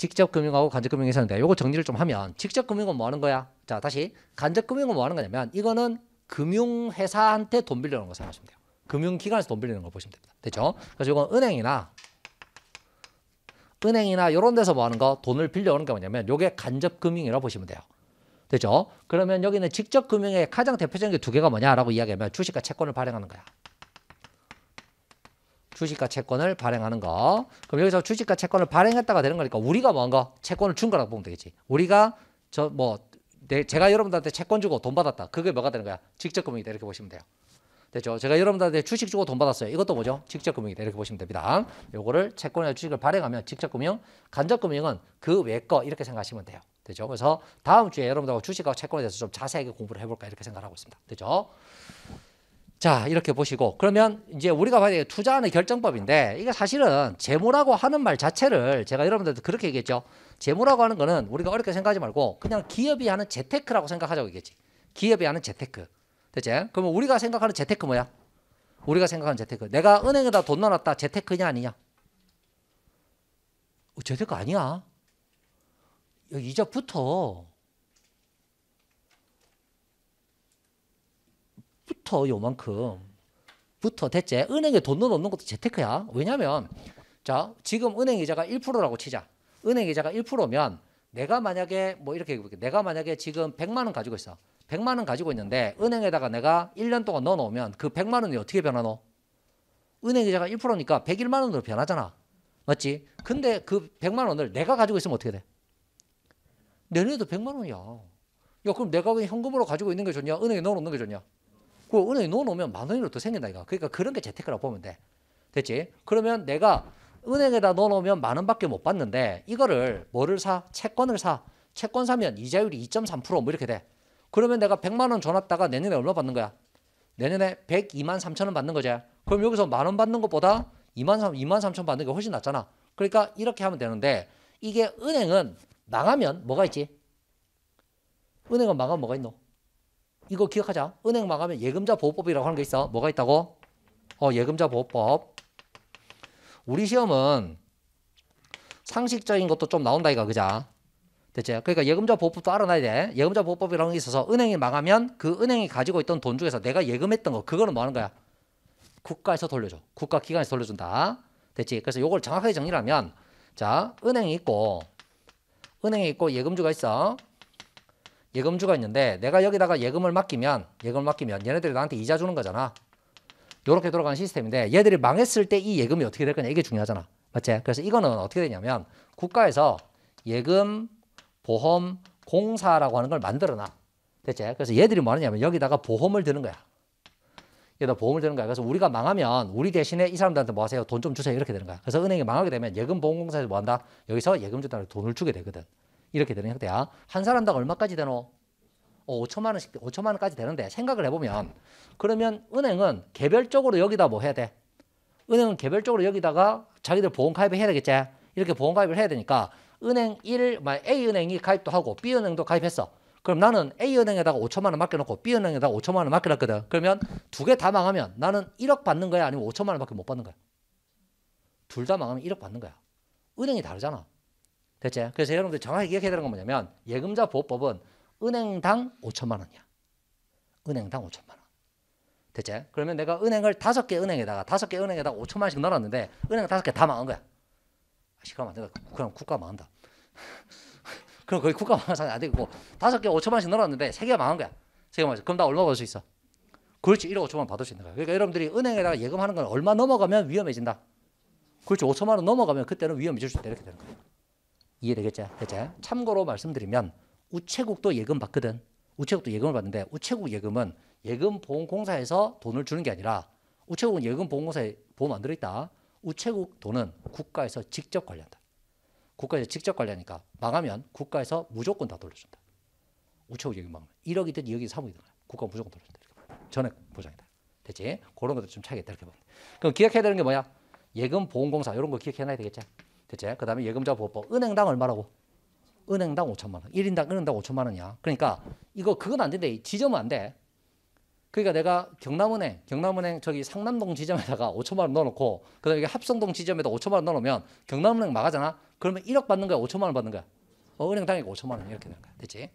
직접 금융하고 간접 금융이 있었는데 요거 정리를 좀 하면 직접 금융은 뭐 하는 거야? 자, 다시 간접 금융은 뭐 하는 거냐면 이거는 금융 회사한테 돈 빌려는 거 생각하시면 돼요. 금융 기관에서 돈 빌리는 거 보시면 됩니다. 됐죠? 그래서 이건 은행이나 은행이나 이런 데서 뭐 하는 거 돈을 빌려오는 게 뭐냐면 요게 간접 금융이라고 보시면 돼요. 됐죠? 그러면 여기는 직접 금융의 가장 대표적인 게 두 개가 뭐냐라고 이야기하면 주식과 채권을 발행하는 거야. 주식과 채권을 발행하는 거. 그럼 여기서 주식과 채권을 발행했다가 되는 거니까 우리가 뭔가 채권을 준 거라고 보면 되겠지. 우리가 저뭐 제가 여러분들한테 채권 주고 돈 받았다. 그게 뭐가 되는 거야? 직접금융이다. 이렇게 보시면 돼요. 됐죠? 제가 여러분들한테 주식 주고 돈 받았어요. 이것도 뭐죠? 직접금융이다. 이렇게 보시면 됩니다. 요거를 채권이나 주식을 발행하면 직접금융, 간접금융은 그 외 거 이렇게 생각하시면 돼요. 되죠? 그래서 다음 주에 여러분들하고 주식과 채권에 대해서 좀 자세하게 공부를 해볼까 이렇게 생각하고 있습니다. 되죠? 자, 이렇게 보시고 그러면 이제 우리가 봐야 돼 투자하는 결정법인데 이게 사실은 재무라고 하는 말 자체를 제가 여러분들도 그렇게 얘기했죠. 재무라고 하는 거는 우리가 어렵게 생각하지 말고 그냥 기업이 하는 재테크라고 생각하자고 얘기했지. 기업이 하는 재테크. 대체 그러면 우리가 생각하는 재테크 뭐야? 우리가 생각하는 재테크. 내가 은행에다 돈 넣어놨다. 재테크냐 아니냐? 어, 재테크 아니야. 이자부터 붙어 요만큼 붙어 됐지 은행에 돈 넣어놓는 것도 재테크야 왜냐면 자 지금 은행 이자가 1%라고 치자 은행 이자가 1%면 내가 만약에 뭐 이렇게 얘기해볼게 내가 만약에 지금 100만 원 가지고 있어 100만 원 가지고 있는데 은행에다가 내가 1년 동안 넣어놓으면 그 100만 원이 어떻게 변하노? 은행 이자가 1%니까 101만 원으로 변하잖아 맞지? 근데 그 100만 원을 내가 가지고 있으면 어떻게 돼? 내년에도 100만 원이야 야 그럼 내가 현금으로 가지고 있는 게 좋냐 은행에 넣어놓는 게 좋냐 그리고 은행에 넣어놓으면 만원이로또 생긴다니까. 그러니까 그런 게 재테크라고 보면 돼. 됐지? 그러면 내가 은행에다 넣어놓으면 만 원밖에 못 받는데 이거를 뭐를 사? 채권을 사. 채권 사면 이자율이 2.3%뭐 이렇게 돼. 그러면 내가 100만 원줘놨다가 내년에 얼마 받는 거야? 내년에 102만 3천 원 받는 거지. 그럼 여기서 만 원 받는 것보다 2만 3, 2만 3천 받는 게 훨씬 낫잖아. 그러니까 이렇게 하면 되는데 이게 은행은 망하면 뭐가 있지? 은행은 망하면 뭐가 있노? 이거 기억하자. 은행 망하면 예금자 보호법이라고 하는 게 있어. 뭐가 있다고? 어, 예금자 보호법. 우리 시험은 상식적인 것도 좀 나온다 이거 그자. 됐지? 그러니까 예금자 보호법도 알아놔야 돼. 예금자 보호법이라는 게 있어서 은행이 망하면 그 은행이 가지고 있던 돈 중에서 내가 예금했던 거 그거는 뭐 하는 거야? 국가에서 돌려줘. 국가 기관에서 돌려준다. 됐지? 그래서 요걸 정확하게 정리하면 자, 은행이 있고 은행이 있고 예금주가 있어. 예금주가 있는데 내가 여기다가 예금을 맡기면 예금을 맡기면 얘네들이 나한테 이자 주는 거잖아. 요렇게 돌아가는 시스템인데 얘들이 망했을 때 이 예금이 어떻게 될 거냐 이게 중요하잖아. 맞지? 그래서 이거는 어떻게 되냐면 국가에서 예금, 보험, 공사라고 하는 걸 만들어놔. 대체 그래서 얘들이 뭐 하느냐면 여기다가 보험을 드는 거야. 여기다 보험을 드는 거야. 그래서 우리가 망하면 우리 대신에 이 사람들한테 뭐 하세요? 돈 좀 주세요. 이렇게 되는 거야. 그래서 은행이 망하게 되면 예금보험공사에서 뭐 한다? 여기서 예금주들한테 돈을 주게 되거든. 이렇게 되는 형태야. 한 사람당 얼마까지 되노? 5천만 어, 원씩 5천만 원까지 되는데 생각을 해보면 그러면 은행은 개별적으로 여기다 뭐 해야 돼? 은행은 개별적으로 여기다가 자기들 보험 가입을 해야 되겠지? 이렇게 보험 가입을 해야 되니까 은행 1, A 은행이 가입도 하고 B 은행도 가입했어. 그럼 나는 A 은행에다가 5천만 원 맡겨놓고 B 은행에다가 5천만 원 맡겨놨거든. 그러면 두 개 다 망하면 나는 1억 받는 거야? 아니면 5천만 원밖에 못 받는 거야? 둘 다 망하면 1억 받는 거야. 은행이 다르잖아. 됐죠? 그래서 여러분들 정확히 기억해야 되는 건 뭐냐면 예금자 보호법은 은행당 5천만 원이야. 은행당 5천만 원. 됐죠? 그러면 내가 은행을 다섯 개 은행에다가 다섯 개 은행에다가 5천만 원씩 넣어놨는데 은행 다섯 개 다 망한 거야. 아씨 러면안 된다. 그럼 국가 망한다. 그럼 거의 국가 망한 상이 안 되고 다섯 개 5천만 원씩 넣어놨는데 세 개가 망한 거야. 세개 망했어. 그럼 나 얼마 받을 수 있어? 그렇지 1억 5천만 원 받을 수 있는 거야. 그러니까 여러분들이 은행에다가 예금하는 건 얼마 넘어가면 위험해진다. 그렇지 5천만 원 넘어가면 그때는 위험해질 수 있다 이렇게 되는 거야. 이해되겠죠? 그죠? 참고로 말씀드리면 우체국도 예금 받거든. 우체국도 예금을 받는데 우체국 예금은 예금보험공사에서 돈을 주는 게 아니라 우체국은 예금보험공사에 보험 안 들어있다. 우체국 돈은 국가에서 직접 관리한다. 국가에서 직접 관리하니까 망하면 국가에서 무조건 다 돌려준다. 우체국 예금 망하면 1억이든 2억이든 3억이든 국가 무조건 돌려준다. 이렇게 전액 보장이다. 됐지? 그런 것도 좀 차이가 다 이렇게 보면. 그럼 기억해야 되는 게 뭐야? 예금보험공사 이런 거 기억해놔야 되겠죠? 됐지? 그 다음에 예금자 보호법. 은행당 얼마라고? 은행당 5천만 원. 1인당 은행당 5천만 원이야. 그러니까 이거 그건 안 된대. 지점은 안 돼. 그러니까 내가 경남은행, 경남은행 저기 상남동 지점에다가 5천만 원 넣어놓고 그다음에 합성동 지점에다 5천만 원 넣어놓으면 경남은행 막아잖아. 그러면 1억 받는 거야, 5천만 원 받는 거야. 어, 은행 당이 5천만 원 이렇게 되는 거야. 됐지?